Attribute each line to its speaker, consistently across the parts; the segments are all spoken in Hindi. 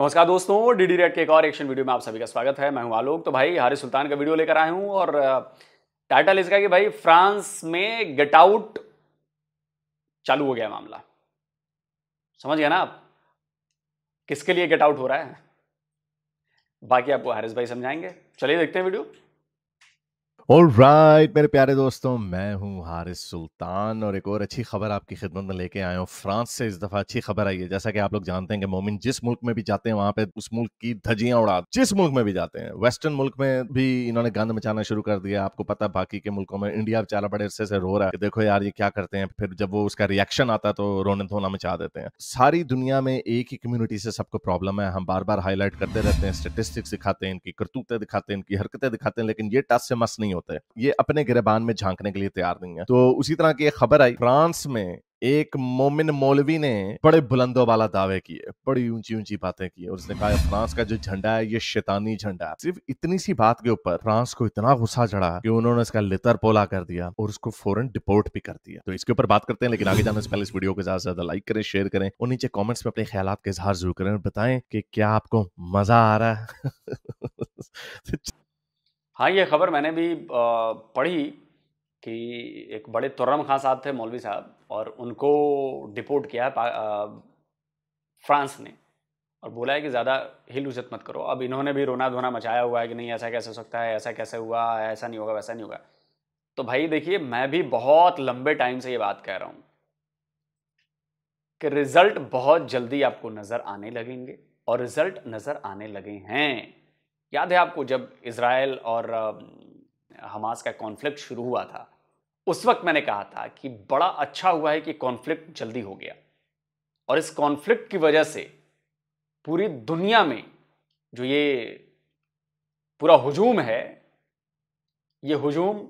Speaker 1: नमस्कार दोस्तों डी डी रेड के एक और एक्शन वीडियो में आप सभी का स्वागत है मैं हूं आलोक तो भाई हारिस सुल्तान का वीडियो लेकर आया हूं और टाइटल इसका कि भाई फ्रांस में गेट आउट चालू हो गया मामला समझ गया ना आप किसके लिए गेट आउट हो रहा है बाकी आपको हारिस भाई समझाएंगे चलिए देखते हैं वीडियो
Speaker 2: राइट मेरे प्यारे दोस्तों मैं हूं हारिस सुल्तान और एक और अच्छी खबर आपकी खिदमत में लेके आया हूं फ्रांस से इस दफा अच्छी खबर आई है जैसा कि आप लोग जानते हैं कि मोमिन जिस मुल्क में भी जाते हैं वहां पे उस मुल्क की धजियां उड़ा जिस मुल्क में भी जाते हैं वेस्टर्न मुल्क में भी इन्होंने गंद मचाना शुरू कर दिया आपको पता बाकी के मुल्कों में इंडिया बेचारा बड़े अरसे से रो रहा है देखो यार ये क्या करते हैं फिर जब वो उसका रिएक्शन आता तो रोने धोना मचा देते हैं सारी दुनिया में एक ही कम्युनिटी से सबको प्रॉब्लम है हम बार बार हाईलाइट करते रहते हैं स्टेटिस्टिक्स दिखाते हैं इनकी करतूतें दिखाते हैं इनकी हरकतें दिखाते हैं लेकिन ये टस से मस नहीं होते ये अपने गिरबान में झांकने के लिए तैयार नहीं है तो उसी तरह की एक खबर आई फ्रांस में एक मोमिन मौलवी ने बड़े बुलंदों वाला दावे किए बड़ी ऊंची ऊंची बातें की और उसने कहा फ्रांस का जो झंडा है ये शैतानी झंडा है सिर्फ इतनी सी बात के ऊपर फ्रांस को इतना गुस्सा चढ़ा कि उन्होंने इसका लितर पोला कर दिया और उसको फौरन डिपोर्ट भी कर दिया तो इसके ऊपर बात करते हैं लेकिन आगे जाने से पहले इस वीडियो को ज्यादा से ज्यादा लाइक करें शेयर करें और नीचे कॉमेंट्स में अपने ख्याल का इजहार जरूर करें और बताएं कि क्या आपको मजा आ रहा है तो
Speaker 1: हाँ ये खबर मैंने भी पढ़ी कि एक बड़े तुर्रम खां साहब थे मौलवी साहब और उनको डिपोर्ट किया फ्रांस ने और बोला है कि ज़्यादा हिल उजत मत करो अब इन्होंने भी रोना धोना मचाया हुआ है कि नहीं ऐसा कैसे हो सकता है ऐसा कैसे हुआ ऐसा नहीं होगा वैसा नहीं होगा तो भाई देखिए मैं भी बहुत लंबे टाइम से ये बात कह रहा हूँ कि रिजल्ट बहुत जल्दी आपको नज़र आने लगेंगे और रिजल्ट नज़र आने लगे हैं याद है आपको जब इसराइल और हमास का कॉन्फ्लिक्ट शुरू हुआ था उस वक्त मैंने कहा था कि बड़ा अच्छा हुआ है कि कॉन्फ्लिक्ट जल्दी हो गया और इस कॉन्फ्लिक्ट की वजह से पूरी दुनिया में जो ये पूरा हुजूम है ये हुजूम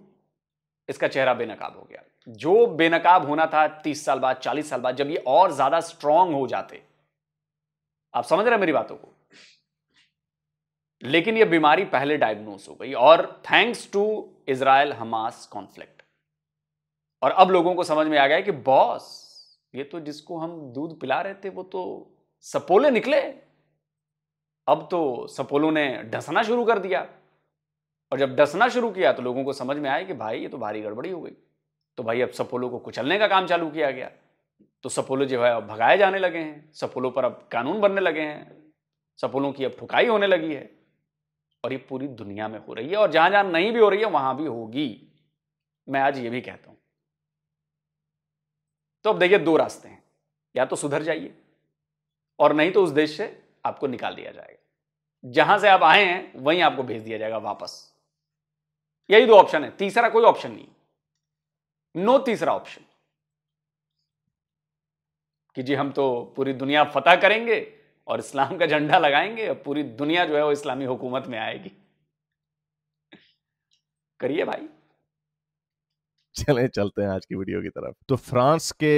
Speaker 1: इसका चेहरा बेनकाब हो गया जो बेनकाब होना था तीस साल बाद चालीस साल बाद जब ये और ज्यादा स्ट्रांग हो जाते आप समझ रहे हैं मेरी बातों को लेकिन यह बीमारी पहले डायग्नोज हो गई और thanks to Israel Hamas conflict और अब लोगों को समझ में आ गया कि बॉस ये तो जिसको हम दूध पिला रहे थे वो तो सपोले निकले अब तो सपोलों ने डसना शुरू कर दिया और जब डसना शुरू किया तो लोगों को समझ में आया कि भाई ये तो भारी गड़बड़ी हो गई तो भाई अब सपोलो को कुचलने का काम चालू किया गया तो सपोलो जो है अब भगाए जाने लगे हैं सपोलो पर अब कानून बनने लगे हैं सपोलों की अब ठुकाई होने लगी है और ये पूरी दुनिया में हो रही है और जहां जहां नहीं भी हो रही है वहां भी होगी मैं आज ये भी कहता हूं तो अब देखिए दो रास्ते हैं या तो सुधर जाइए और नहीं तो उस देश से आपको निकाल दिया जाएगा जहां से आप आए हैं वहीं आपको भेज दिया जाएगा वापस यही दो ऑप्शन है तीसरा कोई ऑप्शन नहीं नो तीसरा ऑप्शन कि जी हम तो पूरी दुनिया फतह करेंगे और इस्लाम का झंडा लगाएंगे और पूरी दुनिया जो है वो इस्लामी हुकूमत में आएगी करिए भाई
Speaker 2: चले चलते हैं आज की वीडियो की तरफ तो फ्रांस के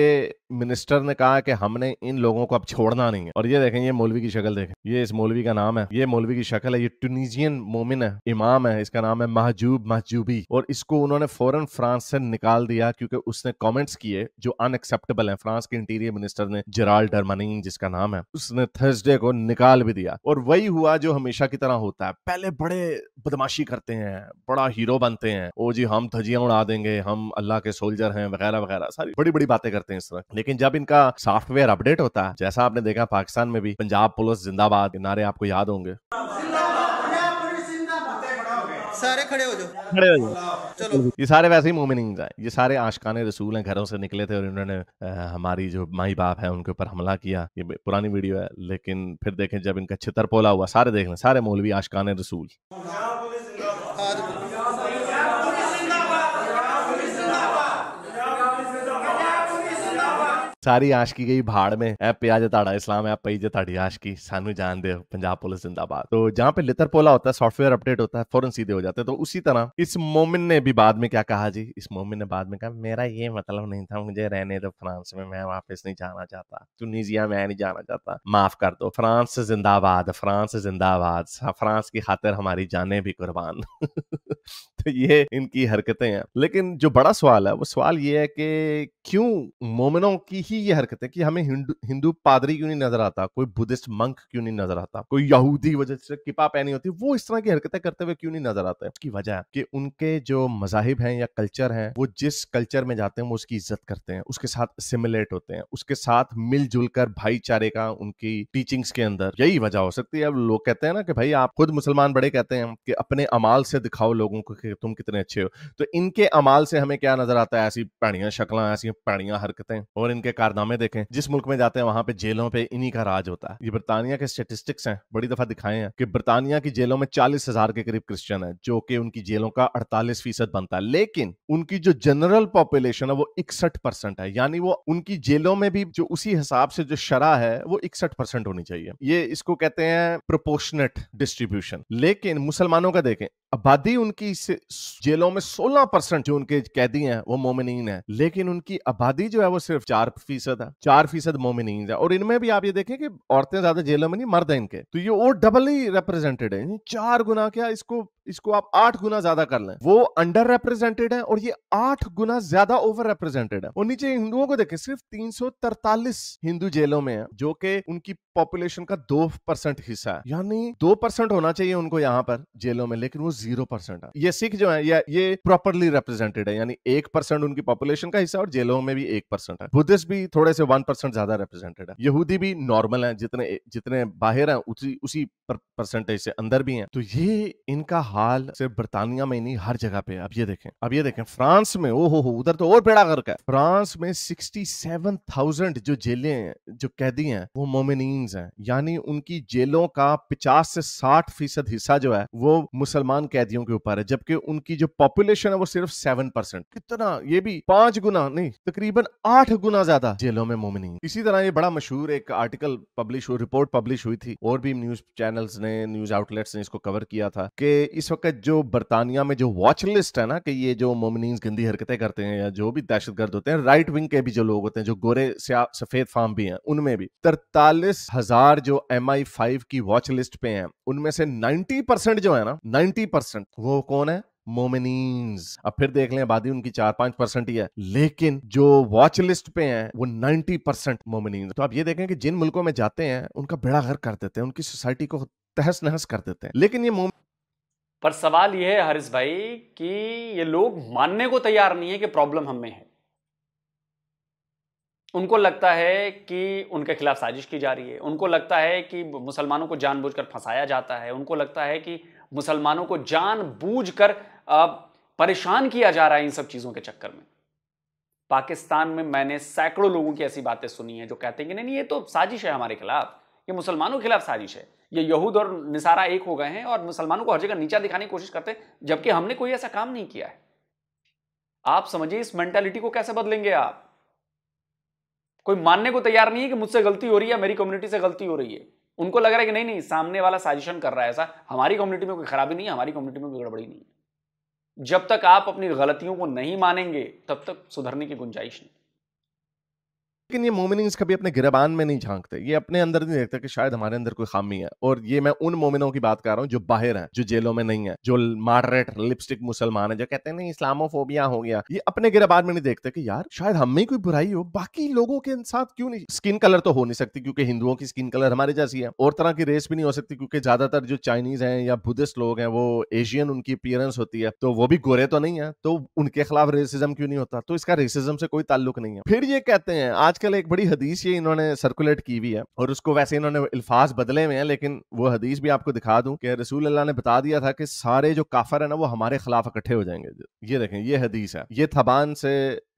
Speaker 2: मिनिस्टर ने कहा कि हमने इन लोगों को अब छोड़ना नहीं है और ये देखें ये मौलवी की शक्ल देखें ये इस मौलवी का नाम है ये मौलवी की शक्ल है ये टूनिजियन मोमिन है इमाम है इसका नाम है महजूब महजूबी और इसको उन्होंने फौरन फ्रांस से निकाल दिया क्योंकि उसने कॉमेंट्स किए जो अनएक्सेप्टेबल है फ्रांस के इंटीरियर मिनिस्टर ने जराल डरमानी जिसका नाम है उसने थर्सडे को निकाल भी दिया और वही हुआ जो हमेशा की तरह होता है पहले बड़े बदमाशी करते हैं बड़ा हीरो बनते हैं ओ जी हम धजिया उड़ा देंगे हम अल्लाह के सोल्जर हैं वगैरह वगैरह सारी बड़ी बड़ी बातें करते हैं इस तरह लेकिन जब इनका सॉफ्टवेयर अपडेट होता है जैसा आपने देखा पाकिस्तान में भी पंजाब पुलिस जिंदाबाद नारे आपको याद होंगे
Speaker 1: सारे खड़े हो जाओ खड़े हो जाओ चलो
Speaker 2: ये सारे वैसे ही मोमिनिंग हैं ये सारे आशकान रसूल हैं घरों से निकले थे और इन्होंने हमारी जो माई बाप है उनके ऊपर हमला किया ये पुरानी वीडियो है लेकिन फिर देखें जब इनका छितर पोला हुआ सारे देख लें सारे मौलवी आशकान रसूल ਸਾਰੀ ਆਸ਼ਕੀ ਗਈ ਭਾੜ ਮੇ ਐ ਪਿਆ ਜੇ ਤੁਹਾਡਾ ਇਸਲਾਮ ਐ ਪਈ ਜੇ आश की ਸਾਨੂੰ जान दे पंजाब पुलिस जिंदाबाद तो जहाँ पे लितर पोला होता है सॉफ्टवेयर अपडेट होता है फौरन सीधे हो जाते हैं तो उसी तरह इस मोमिन ने भी बाद में क्या कहा जी इस मोमिन ने बाद में कहा मेरा ये मतलब नहीं था मुझे रहने दो फ्रांस में मैं वापस नहीं जाना चाहता टूनिजिया में नहीं जाना चाहता माफ कर दो फ्रांस जिंदाबाद फ्रांस जिंदाबाद हाँ, फ्रांस की खातिर हमारी जाने भी कुर्बान तो ये इनकी हरकतें हैं लेकिन जो बड़ा सवाल है वो सवाल ये है कि क्यों मोमिनों की ही ये हरकत है कि हमें हिंदू पादरी क्यों नहीं नजर आता कोई बुद्धिस्ट मंक क्यों नहीं नजर आता कोई यहूदी वजह से किपा पहनी होती वो इस तरह की हरकतें करते हुए क्यों नहीं नजर आता है उसकी वजह कि उनके जो मजाहिब हैं या कल्चर हैं वो जिस कल्चर में जाते हैं वो उसकी इज्जत करते हैं उसके साथ सिमिलेट होते हैं उसके साथ मिलजुल कर भाईचारे का उनकी टीचिंग्स के अंदर यही वजह हो सकती है अब लोग कहते हैं ना कि भाई आप खुद मुसलमान बड़े कहते हैं कि अपने अमाल से दिखाओ लोगों को कि तुम कितने अच्छे हो तो इनके अमाल से हमें क्या नजर आता है ऐसी पैणियां शक्लां ऐसी पैणियां हरकतें और इनके कारनामे देखें जिस मुल्क में जाते हैं वहां पे जेलों पे इन्हीं का राज होता है ये ब्रितानिया के स्टेटिस्टिक्स हैं बड़ी दफा दिखाए हैं कि ब्रितानिया की जेलों में चालीस हजार के करीब क्रिश्चियन है जो कि उनकी जेलों का अड़तालीस फीसद बनता है लेकिन उनकी जो जनरल पॉपुलेशन है वो इकसठ है यानी वो उनकी जेलों में भी जो उसी हिसाब से जो शरा है वो इकसठ होनी चाहिए ये इसको कहते हैं प्रोपोर्शनेट डिस्ट्रीब्यूशन लेकिन मुसलमानों का देखें आबादी उनकी जेलों में 16 परसेंट जो उनके कैदी हैं वो मोमिन है लेकिन उनकी आबादी जो है वो सिर्फ चार फीसद है चार फीसद मोमिन है और इनमें भी आप ये देखें कि औरतें ज्यादा जेलों में नहीं मर्द हैं इनके तो ये डबल डबली रिप्रेजेंटेड है चार गुना क्या इसको इसको आप आठ गुना ज्यादा कर लें वो अंडर रिप्रेजेंटेड है और ये आठ गुना ज्यादा ओवर रिप्रेजेंटेड है और नीचे हिंदुओं को देखें सिर्फ तीन हिंदू जेलों में है जो कि उनकी पॉपुलेशन का दो परसेंट हिस्सा है यानी दो परसेंट होना चाहिए उनको यहाँ पर जेलों में लेकिन वो जीरो परसेंट है ये सिख जो है ये, प्रॉपरली रिप्रेजेंटेड है यानी एक परसेंट उनकी पॉपुलेशन का हिस्सा और जेलों में भी एक परसेंट है बुद्धिस्ट भी थोड़े से वन परसेंट ज्यादा रिप्रेजेंटेड है यहूदी भी नॉर्मल है जितने जितने बाहर है उसी उसी परसेंटेज से अंदर भी है तो ये इनका हाल सिर्फ बर्तानिया में नहीं हर जगह पे अब ये देखें अब ये देखें फ्रांस में ओ हो उधर तो और बेड़ा गर्क है फ्रांस में सिक्सटी सेवन थाउजेंड जो जेलें हैं जो कैदी हैं वो मोमिन हैं यानी उनकी जेलों का पचास से साठ फीसद हिस्सा जो है वो मुसलमान कैदियों के ऊपर है जबकि उनकी जो पॉपुलेशन है वो सिर्फ सेवन परसेंट कितना ये भी पांच गुना नहीं तकरीबन आठ गुना ज्यादा जेलों में मोमिन इसी तरह ये बड़ा मशहूर एक आर्टिकल पब्लिश हुई रिपोर्ट पब्लिश हुई थी और भी न्यूज चैनल्स ने न्यूज आउटलेट्स ने इसको कवर किया था कि इस वक्त जो बरतानिया में जो वॉच लिस्ट है ना कि ये जो मोमिन गंदी हरकतें करते हैं या जो भी दहशत गर्द होते हैं राइट विंग के भी जो लोग होते हैं जो गोरे सफेद फार्म भी हैं उनमें भी तरतालीस हजार जो एम आई फाइव की वॉच लिस्ट पे हैं उनमें से नाइन्टी परसेंट जो है ना नाइन्टी परसेंट वो कौन है मोमिनीज अब फिर देख लें आबादी उनकी चार पांच परसेंट ही है लेकिन जो वॉच लिस्ट पे हैं वो नाइन्टी परसेंट मोमिनीज तो आप ये देखें कि जिन मुल्कों में जाते हैं उनका बेड़ा घर कर देते हैं उनकी सोसाइटी को तहस नहस कर देते हैं लेकिन ये
Speaker 1: पर सवाल यह है हरीश भाई कि ये लोग मानने को तैयार नहीं है कि प्रॉब्लम हम में है उनको लगता है कि उनके खिलाफ साजिश की जा रही है उनको लगता है कि मुसलमानों को जानबूझकर फंसाया जाता है उनको लगता है कि मुसलमानों को जानबूझकर परेशान किया जा रहा है इन सब चीज़ों के चक्कर में पाकिस्तान में मैंने सैकड़ों लोगों की ऐसी बातें सुनी है जो कहते हैं कि नहीं नहीं ये तो साजिश है हमारे खिलाफ ये मुसलमानों के खिलाफ साजिश है ये यहूद और निसारा एक हो गए हैं और मुसलमानों को हर जगह नीचा दिखाने की कोशिश करते हैं जबकि हमने कोई ऐसा काम नहीं किया है आप समझिए इस मेंटेलिटी को कैसे बदलेंगे आप कोई मानने को तैयार नहीं है कि मुझसे गलती हो रही है मेरी कम्युनिटी से गलती हो रही है उनको लग रहा है कि नहीं नहीं सामने वाला साजिशन कर रहा है ऐसा हमारी कम्युनिटी में कोई खराबी नहीं है हमारी कम्युनिटी में कोई गड़बड़ी नहीं है जब तक आप अपनी गलतियों को नहीं मानेंगे तब तक सुधरने की गुंजाइश नहीं
Speaker 2: लेकिन ये मोमिनस कभी अपने गिरबान में नहीं झांकते ये अपने अंदर नहीं देखते कि शायद हमारे अंदर कोई खामी है और ये मैं उन मोमिनों की बात कर रहा हूँ जो बाहर है जो जेलों में नहीं है जो मारेट लिपस्टिक मुसलमान है जो कहते हैं नहीं इस्लामोफोबिया हो गया ये अपने गिरबान में नहीं देखते कि यार शायद हम में कोई बुराई हो बाकी लोगों के साथ क्यों नहीं स्किन कलर तो हो नहीं सकती क्योंकि हिंदुओं की स्किन कलर हमारे जैसी है और तरह की रेस भी नहीं हो सकती क्योंकि ज्यादातर जो चाइनीज है या बुद्धिस्ट लोग हैं वो एशियन उनकी अपियरेंस होती है तो वो भी गोरे तो नहीं है तो उनके खिलाफ रेसिज्म क्यों नहीं होता तो इसका रेसिज्म से कोई ताल्लुक नहीं है फिर ये कहते हैं आज आजकल एक बड़ी हदीस ये इन्होंने सर्कुलेट की हुई है और उसको वैसे इन्होंने अल्फाज बदले हुए हैं लेकिन वो हदीस भी आपको दिखा दूं कि रसूल अल्लाह ने बता दिया था कि सारे जो काफर है ना वो हमारे खिलाफ इकट्ठे हो जाएंगे ये देखें ये हदीस है ये थबान से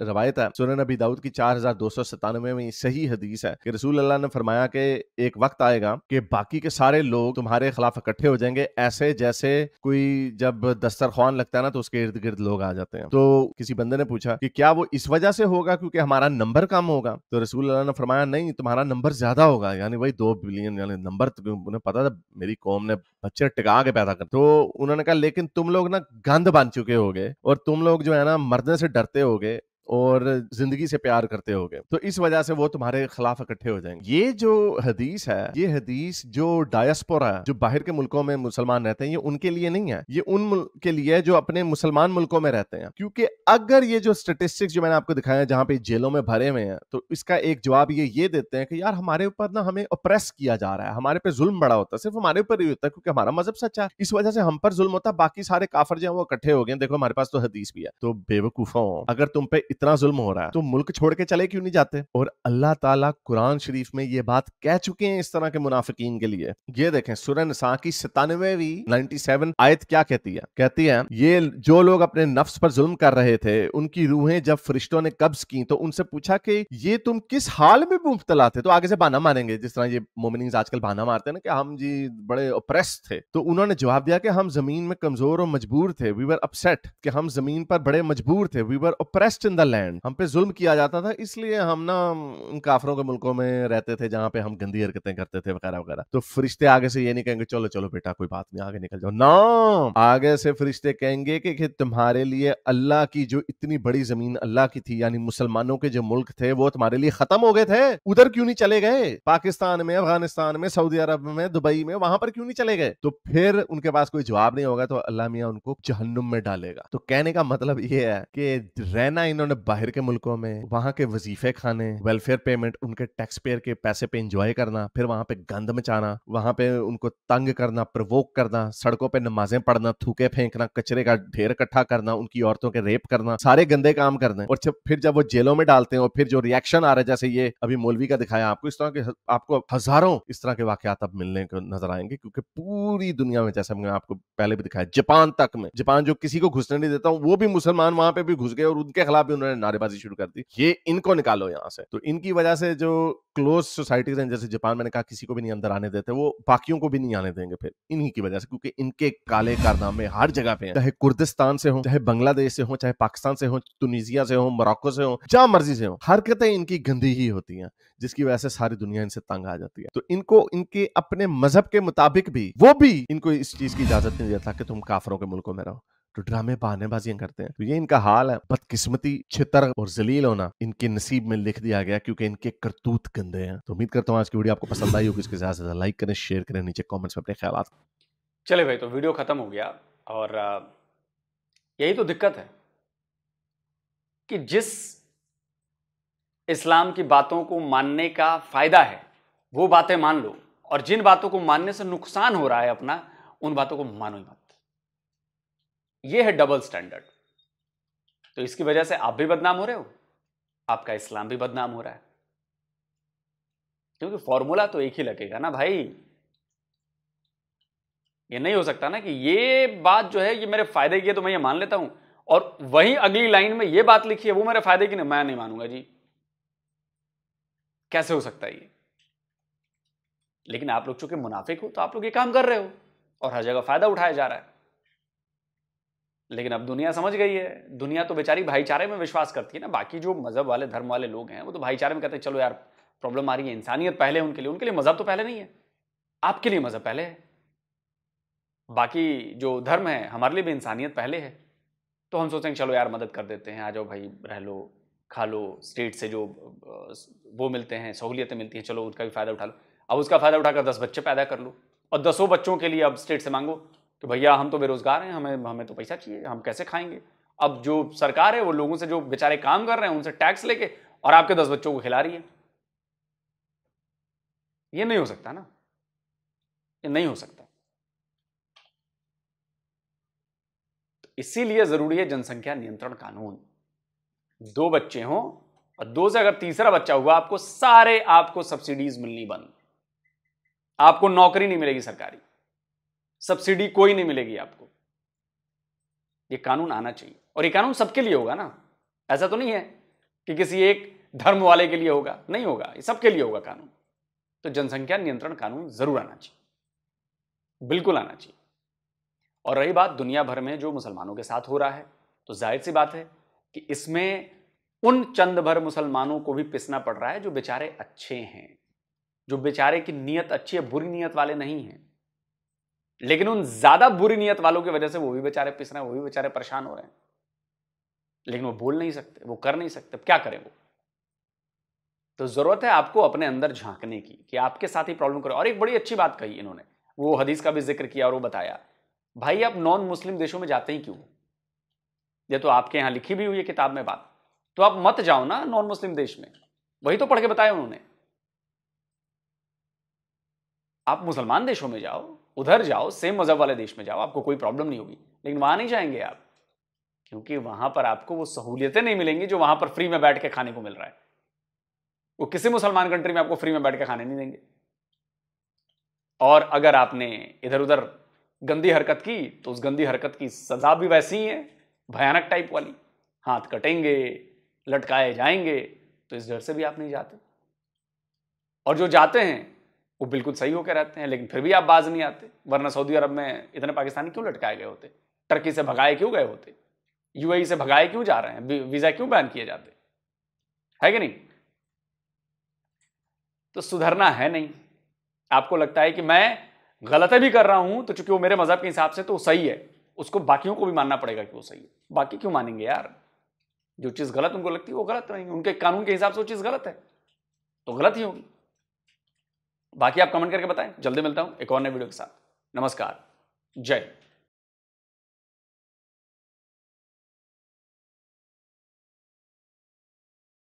Speaker 2: रवायत है सुन नबी दाऊद की चार हजार दो सौ सतानवे में सही हदीस है कि रसूल अल्लाह ने फरमाया कि एक वक्त आएगा कि बाकी के सारे लोग तुम्हारे खिलाफ इकट्ठे हो जाएंगे ऐसे जैसे कोई जब दस्तरखान लगता है ना तो उसके इर्द गिर्द लोग आ जाते हैं तो किसी बंदे ने पूछा कि क्या वो इस वजह से होगा क्योंकि हमारा नंबर कम होगा तो रसूल अल्लाह ने फरमाया नहीं तुम्हारा नंबर ज्यादा होगा यानी वही दो बिलियन यानी नंबर तो उन्हें पता था मेरी कौम ने बच्चे टिका के पैदा कर तो उन्होंने कहा लेकिन तुम लोग ना गंद बन चुके हो गए और तुम लोग जो है ना मरने से डरते गए और जिंदगी से प्यार करते हो तो इस वजह से वो तुम्हारे खिलाफ इकट्ठे हो जाएंगे ये जो हदीस है ये हदीस जो डायस्पोरा जो बाहर के मुल्कों में मुसलमान रहते हैं ये उनके लिए नहीं है ये उन के लिए जो अपने मुसलमान मुल्कों में रहते हैं क्योंकि अगर ये जो स्टेटिस्टिक्स जो मैंने आपको दिखाया है जहाँ पे जेलों में भरे हुए हैं तो इसका एक जवाब ये ये देते हैं कि यार हमारे ऊपर ना हमें अप्रेस किया जा रहा है हमारे पे जुल्म बड़ा होता है सिर्फ हमारे ऊपर ही होता है क्योंकि हमारा मजहब सच्चा है इस वजह से हम पर जुल्म होता है बाकी सारे काफर जो है वो इकट्ठे हो गए देखो हमारे पास तो हदीस भी है तो बेवकूफा हो अगर तुम पे इतना जुल्म हो रहा है तो मुल्क छोड़ के चले क्यों नहीं जाते और अल्लाह ताला कुरान शरीफ में ये बात कह चुके हैं इस तरह के मुनाफिकीन के लिए ये देखें सुरन सा की सतानवे भी नाइनटी सेवन आयत क्या कहती है कहती है ये जो लोग अपने नफ्स पर जुल्म कर रहे थे उनकी रूहें जब फरिश्तों ने कब्ज की तो उनसे पूछा कि ये तुम किस हाल में मुबतला थे तो आगे से बाना मारेंगे जिस तरह ये मोमिन आजकल बाना मारते हैं ना कि हम जी बड़े ओप्रेस थे तो उन्होंने जवाब दिया कि हम जमीन में कमजोर और मजबूर थे वी वर अपसेट कि हम जमीन पर बड़े मजबूर थे we were oppressed in the land हम पे जुल्म किया जाता था इसलिए हम ना उन काफरों के मुल्कों में रहते थे जहां पे हम गंदी हरकतें करते थे वगैरह वगैरह तो फरिश्ते आगे से ये नहीं कहेंगे चलो चलो बेटा कोई बात नहीं आगे निकल जाओ ना आगे से फरिश्ते कहेंगे कि तुम्हारे लिए अल्लाह की जो इतनी बड़ी जमीन अल्लाह की थी यानी मुसलमानों के जो मुल्क थे वो तुम्हारे लिए खत्म हो गए थे उधर क्यों नहीं चले गए पाकिस्तान में अफगानिस्तान में सऊदी अरब में दुबई में वहां पर क्यों नहीं चले गए तो फिर उनके पास कोई जवाब नहीं होगा तो अल्लाह मियाँ उनको जहन्नुम में डालेगा तो कहने का मतलब ये है कि रहना इन्होंने उन्होंने बाहर के मुल्कों में वहां के वजीफे खाने वेलफेयर पेमेंट उनके टैक्स पेयर के पैसे पे इंजॉय करना फिर वहां पे गंद मचाना वहां पे उनको तंग करना प्रवोक करना सड़कों पे नमाजें पढ़ना थूके फेंकना कचरे का ढेर इकट्ठा करना उनकी औरतों के रेप करना सारे गंदे काम करना और फिर जब वो जेलों में डालते हैं और फिर जो रिएक्शन आ रहा है जैसे ये अभी मौलवी का दिखाया आपको इस तरह के आपको हजारों इस तरह के वाकत अब मिलने को नजर आएंगे क्योंकि पूरी दुनिया में जैसे हमने आपको पहले भी दिखाया जापान तक में जापान जो किसी को घुसने नहीं देता वो भी मुसलमान वहां पे भी घुस गए और उनके खिलाफ भी उन्होंने नारेबाजी शुरू कर दी ये इनको निकालो यहाँ से तो इनकी वजह से जो क्लोज सोसाइटीज हैं जैसे जापान मैंने कहा किसी को भी नहीं अंदर आने देते वो बाकियों को भी नहीं आने देंगे फिर इन्हीं की वजह से क्योंकि इनके काले कारनामे हर जगह पे हैं चाहे कुर्दिस्तान से हो चाहे बांग्लादेश से हो चाहे पाकिस्तान से हो तुनिजिया से हो मोरक्को से हो जहां मर्जी से हो हरकतें इनकी गंदी ही होती हैं जिसकी वजह से सारी दुनिया इनसे तंग आ जाती है तो इनको इनके अपने मजहब के मुताबिक भी वो भी इनको इस चीज की इजाजत नहीं देता कि तुम काफरों के मुल्कों में रहो तो ड्रामे बहानेबाजियां करते हैं तो ये इनका हाल है बदकिस्मती छितर और जलील होना इनके नसीब में लिख दिया गया क्योंकि इनके करतूत गंदे हैं तो उम्मीद करता हूँ आज की वीडियो आपको पसंद आई होगी इसके ज्यादा से ज्यादा लाइक करें शेयर करें नीचे कॉमेंट्स में अपने ख्याल
Speaker 1: चले भाई तो वीडियो खत्म हो गया और यही तो दिक्कत है कि जिस इस्लाम की बातों को मानने का फायदा है वो बातें मान लो और जिन बातों को मानने से नुकसान हो रहा है अपना उन बातों को मानो ही मत ये है डबल स्टैंडर्ड तो इसकी वजह से आप भी बदनाम हो रहे हो आपका इस्लाम भी बदनाम हो रहा है क्योंकि फॉर्मूला तो एक ही लगेगा ना भाई ये नहीं हो सकता ना कि ये बात जो है ये मेरे फायदे की है तो मैं ये मान लेता हूं और वही अगली लाइन में ये बात लिखी है वो मेरे फायदे की नहीं मैं नहीं मानूंगा जी कैसे हो सकता है ये लेकिन आप लोग चूंकि मुनाफिक हो तो आप लोग ये काम कर रहे हो और हर जगह फायदा उठाया जा रहा है लेकिन अब दुनिया समझ गई है दुनिया तो बेचारी भाईचारे में विश्वास करती है ना बाकी जो मज़हब वाले धर्म वाले लोग हैं वो तो भाईचारे में कहते हैं चलो यार प्रॉब्लम आ रही है इंसानियत पहले उनके लिए उनके लिए मज़हब तो पहले नहीं है आपके लिए मज़हब पहले है बाकी जो धर्म है हमारे लिए भी इंसानियत पहले है तो हम सोचेंगे चलो यार मदद कर देते हैं आ जाओ भाई रह लो खा लो स्टेट से जो वो मिलते हैं सहूलियतें मिलती हैं चलो उनका भी फ़ायदा उठा लो अब उसका फ़ायदा उठाकर दस बच्चे पैदा कर लो और दसों बच्चों के लिए अब स्टेट से मांगो कि भैया हम तो बेरोज़गार हैं हमें हमें तो पैसा चाहिए हम कैसे खाएंगे अब जो सरकार है वो लोगों से जो बेचारे काम कर रहे हैं उनसे टैक्स लेके और आपके दस बच्चों को खिला रही है ये नहीं हो सकता ना ये नहीं हो सकता तो इसीलिए जरूरी है जनसंख्या नियंत्रण कानून दो बच्चे हों और दो से अगर तीसरा बच्चा हुआ आपको सारे आपको सब्सिडीज मिलनी बंद आपको नौकरी नहीं मिलेगी सरकारी सब्सिडी कोई नहीं मिलेगी आपको ये कानून आना चाहिए और ये कानून सबके लिए होगा ना ऐसा तो नहीं है कि किसी एक धर्म वाले के लिए होगा नहीं होगा ये सबके लिए होगा कानून तो जनसंख्या नियंत्रण कानून जरूर आना चाहिए बिल्कुल आना चाहिए और रही बात दुनिया भर में जो मुसलमानों के साथ हो रहा है तो जाहिर सी बात है कि इसमें उन चंद भर मुसलमानों को भी पिसना पड़ रहा है जो बेचारे अच्छे हैं जो बेचारे की नीयत अच्छी है बुरी नीयत वाले नहीं हैं लेकिन उन ज्यादा बुरी नियत वालों की वजह से वो भी बेचारे पिस रहे हैं वो भी बेचारे परेशान हो रहे हैं लेकिन वो बोल नहीं सकते वो कर नहीं सकते क्या करें वो तो जरूरत है आपको अपने अंदर झांकने की कि आपके साथ ही प्रॉब्लम करो और एक बड़ी अच्छी बात कही इन्होंने वो हदीस का भी जिक्र किया और वो बताया भाई आप नॉन मुस्लिम देशों में जाते ही क्यों ये तो आपके यहां लिखी भी हुई है किताब में बात तो आप मत जाओ ना नॉन मुस्लिम देश में वही तो पढ़ के बताया उन्होंने आप मुसलमान देशों में जाओ उधर जाओ सेम मज़हब वाले देश में जाओ आपको कोई प्रॉब्लम नहीं होगी लेकिन वहां नहीं जाएंगे आप क्योंकि वहां पर आपको वो सहूलियतें नहीं मिलेंगी जो वहां पर फ्री में बैठ के खाने को मिल रहा है वो किसी मुसलमान कंट्री में आपको फ्री में बैठ के खाने नहीं देंगे और अगर आपने इधर उधर गंदी हरकत की तो उस गंदी हरकत की सजा भी वैसी ही है भयानक टाइप वाली हाथ कटेंगे लटकाए जाएंगे तो इस डर से भी आप नहीं जाते और जो जाते हैं वो बिल्कुल सही होकर रहते हैं लेकिन फिर भी आप बाज नहीं आते वरना सऊदी अरब में इतने पाकिस्तानी क्यों लटकाए गए होते टर्की से भगाए क्यों गए होते यूएई से भगाए क्यों जा रहे हैं वीज़ा क्यों बैन किए जाते है कि नहीं तो सुधरना है नहीं आपको लगता है कि मैं गलत भी कर रहा हूं तो चूंकि वो मेरे मजहब के हिसाब से तो सही है उसको बाकियों को भी मानना पड़ेगा कि वो सही है बाकी क्यों मानेंगे यार जो चीज़ गलत उनको लगती है वो गलत नहीं उनके कानून के हिसाब से वो चीज़ गलत है तो गलत ही होगी बाकी आप कमेंट करके बताएं जल्दी मिलता हूं एक और नए वीडियो के साथ नमस्कार जय